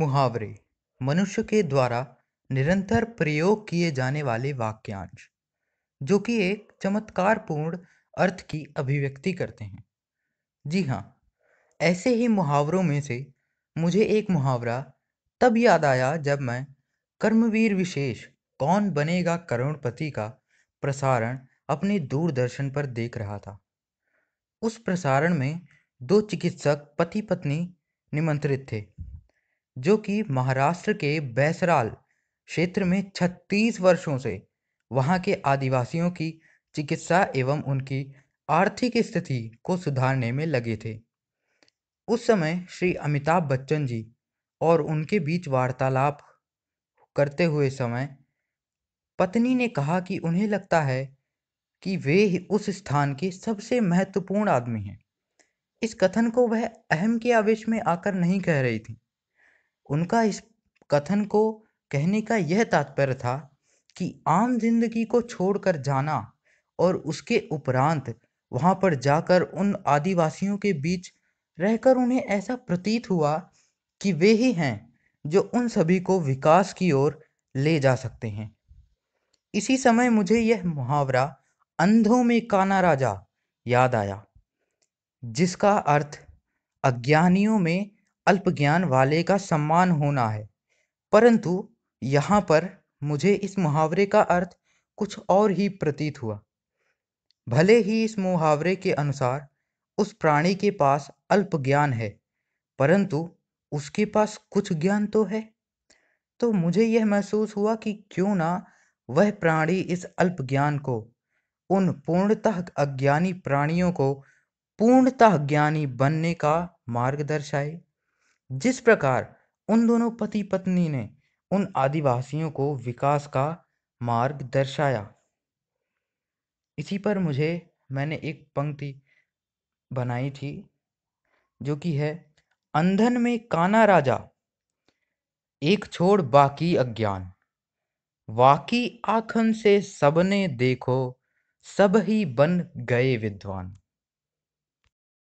मुहावरे मनुष्य के द्वारा निरंतर प्रयोग किए जाने वाले वाक्यांश जो कि एक चमत्कार पूर्ण अर्थ की अभिव्यक्ति करते हैं जी हाँ ऐसे ही मुहावरों में से मुझे एक मुहावरा तब याद आया जब मैं कर्मवीर विशेष कौन बनेगा करोड़पति का प्रसारण अपने दूरदर्शन पर देख रहा था उस प्रसारण में दो चिकित्सक पति पत्नी निमंत्रित थे जो कि महाराष्ट्र के बैसराल क्षेत्र में छत्तीस वर्षों से वहां के आदिवासियों की चिकित्सा एवं उनकी आर्थिक स्थिति को सुधारने में लगे थे उस समय श्री अमिताभ बच्चन जी और उनके बीच वार्तालाप करते हुए समय पत्नी ने कहा कि उन्हें लगता है कि वे उस स्थान के सबसे महत्वपूर्ण आदमी हैं इस कथन को वह अहम के आवेश में आकर नहीं कह रही थी उनका इस कथन को कहने का यह तात्पर्य था कि आम जिंदगी को छोड़कर जाना और उसके उपरांत वहाँ पर जाकर उन आदिवासियों के बीच रहकर उन्हें ऐसा प्रतीत हुआ कि वे ही हैं जो उन सभी को विकास की ओर ले जा सकते हैं इसी समय मुझे यह मुहावरा अंधों में काना राजा याद आया जिसका अर्थ अज्ञानियों में अल्प ज्ञान वाले का सम्मान होना है परंतु यहाँ पर मुझे इस मुहावरे का अर्थ कुछ और ही प्रतीत हुआ भले ही इस मुहावरे के अनुसार उस प्राणी के पास अल्प ज्ञान है परंतु उसके पास कुछ ज्ञान तो है तो मुझे यह महसूस हुआ कि क्यों ना वह प्राणी इस अल्प ज्ञान को उन पूर्णतः अज्ञानी प्राणियों को पूर्णतः ज्ञानी बनने का मार्ग दर्शाए जिस प्रकार उन दोनों पति पत्नी ने उन आदिवासियों को विकास का मार्ग दर्शाया इसी पर मुझे मैंने एक पंक्ति बनाई थी जो कि है अंधन में काना राजा एक छोड़ बाकी अज्ञान वाकी आखन से सबने देखो सब ही बन गए विद्वान